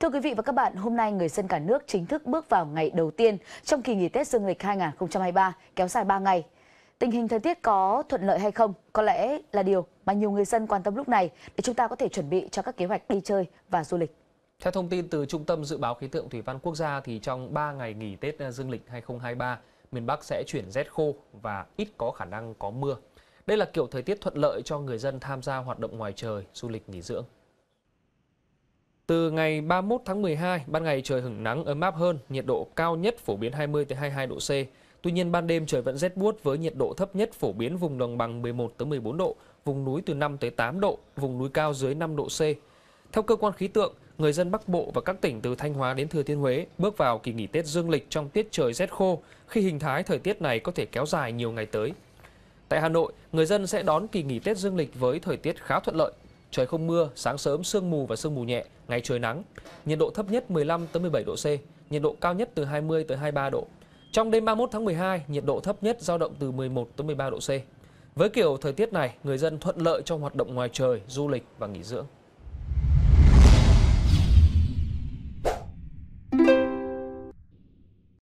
Thưa quý vị và các bạn, hôm nay người dân cả nước chính thức bước vào ngày đầu tiên trong kỳ nghỉ Tết Dương lịch 2023 kéo dài 3 ngày. Tình hình thời tiết có thuận lợi hay không có lẽ là điều mà nhiều người dân quan tâm lúc này để chúng ta có thể chuẩn bị cho các kế hoạch đi chơi và du lịch. Theo thông tin từ Trung tâm Dự báo Khí tượng Thủy văn Quốc gia thì trong 3 ngày nghỉ Tết ờ, Dương lịch 2023, miền Bắc sẽ chuyển rét khô và ít có khả năng có mưa. Đây là kiểu thời tiết thuận lợi cho người dân tham gia hoạt động ngoài trời, du lịch nghỉ dưỡng. Từ ngày 31 tháng 12, ban ngày trời hứng nắng ấm áp hơn, nhiệt độ cao nhất phổ biến 20 tới 22 độ C. Tuy nhiên ban đêm trời vẫn rét buốt với nhiệt độ thấp nhất phổ biến vùng đồng bằng 11 tới 14 độ, vùng núi từ 5 tới 8 độ, vùng núi cao dưới 5 độ C. Theo cơ quan khí tượng, người dân Bắc Bộ và các tỉnh từ Thanh Hóa đến Thừa Thiên Huế bước vào kỳ nghỉ Tết dương lịch trong tiết trời rét khô, khi hình thái thời tiết này có thể kéo dài nhiều ngày tới. Tại Hà Nội, người dân sẽ đón kỳ nghỉ Tết dương lịch với thời tiết khá thuận lợi Trời không mưa, sáng sớm sương mù và sương mù nhẹ, ngày trời nắng. Nhiệt độ thấp nhất 15 tới 17 độ C, nhiệt độ cao nhất từ 20 tới 23 độ. Trong đêm 31 tháng 12, nhiệt độ thấp nhất dao động từ 11 tới 13 độ C. Với kiểu thời tiết này, người dân thuận lợi trong hoạt động ngoài trời, du lịch và nghỉ dưỡng.